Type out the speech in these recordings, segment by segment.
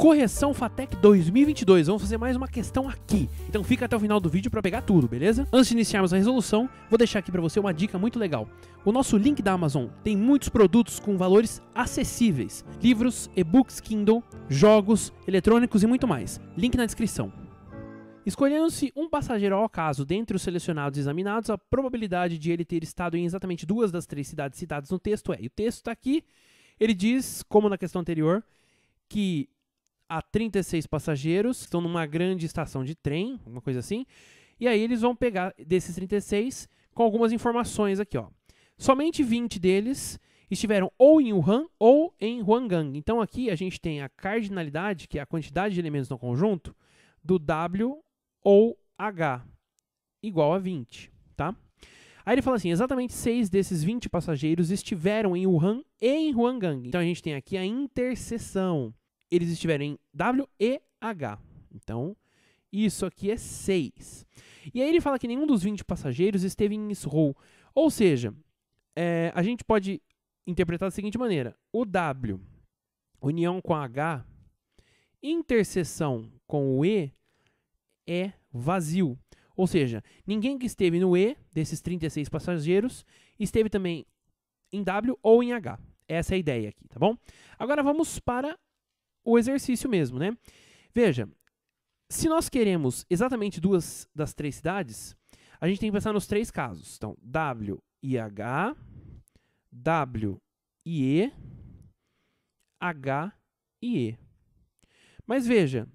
Correção FATEC 2022. Vamos fazer mais uma questão aqui. Então fica até o final do vídeo para pegar tudo, beleza? Antes de iniciarmos a resolução, vou deixar aqui para você uma dica muito legal. O nosso link da Amazon tem muitos produtos com valores acessíveis: livros, e-books, Kindle, jogos, eletrônicos e muito mais. Link na descrição. Escolhendo-se um passageiro ao acaso dentre os selecionados e examinados, a probabilidade de ele ter estado em exatamente duas das três cidades citadas no texto é. E o texto está aqui. Ele diz, como na questão anterior, que a 36 passageiros, estão numa grande estação de trem, alguma coisa assim. E aí eles vão pegar desses 36 com algumas informações aqui, ó. Somente 20 deles estiveram ou em Wuhan ou em Huangang. Então aqui a gente tem a cardinalidade, que é a quantidade de elementos no conjunto, do W ou H, igual a 20, tá? Aí ele fala assim, exatamente 6 desses 20 passageiros estiveram em Wuhan e em Huangang. Então a gente tem aqui a interseção eles estiverem em W e H. Então, isso aqui é 6. E aí ele fala que nenhum dos 20 passageiros esteve em Israel. Ou seja, é, a gente pode interpretar da seguinte maneira: o W, união com H, interseção com o E, é vazio. Ou seja, ninguém que esteve no E, desses 36 passageiros, esteve também em W ou em H. Essa é a ideia aqui, tá bom? Agora vamos para o exercício mesmo, né? Veja, se nós queremos exatamente duas das três cidades, a gente tem que pensar nos três casos. Então, W e H, W e E, H e E. Mas veja,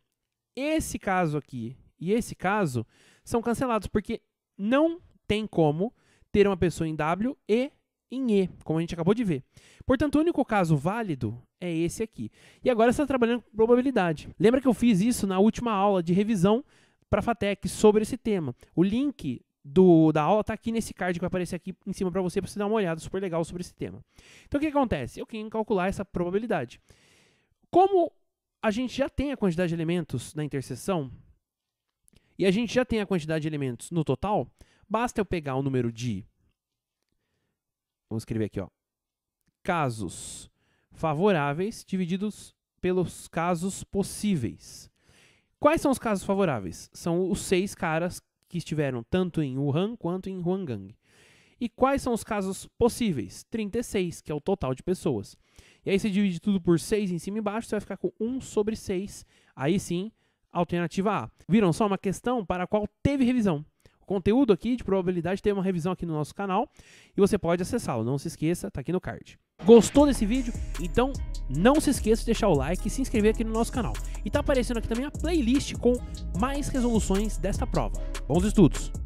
esse caso aqui e esse caso são cancelados porque não tem como ter uma pessoa em W e em E, como a gente acabou de ver. Portanto, o único caso válido é esse aqui. E agora você está trabalhando com probabilidade. Lembra que eu fiz isso na última aula de revisão para a FATEC sobre esse tema. O link do, da aula está aqui nesse card que vai aparecer aqui em cima para você, para você dar uma olhada super legal sobre esse tema. Então, o que acontece? Eu quero calcular essa probabilidade. Como a gente já tem a quantidade de elementos na interseção, e a gente já tem a quantidade de elementos no total, basta eu pegar o número de Vamos escrever aqui, ó. Casos favoráveis divididos pelos casos possíveis. Quais são os casos favoráveis? São os seis caras que estiveram tanto em Wuhan quanto em Huangang. E quais são os casos possíveis? 36, que é o total de pessoas. E aí você divide tudo por 6 em cima e embaixo, você vai ficar com 1 sobre 6. Aí sim, alternativa A. Viram só uma questão para a qual teve revisão conteúdo aqui de probabilidade tem uma revisão aqui no nosso canal e você pode acessá-lo. Não se esqueça, tá aqui no card. Gostou desse vídeo? Então não se esqueça de deixar o like e se inscrever aqui no nosso canal. E tá aparecendo aqui também a playlist com mais resoluções desta prova. Bons estudos!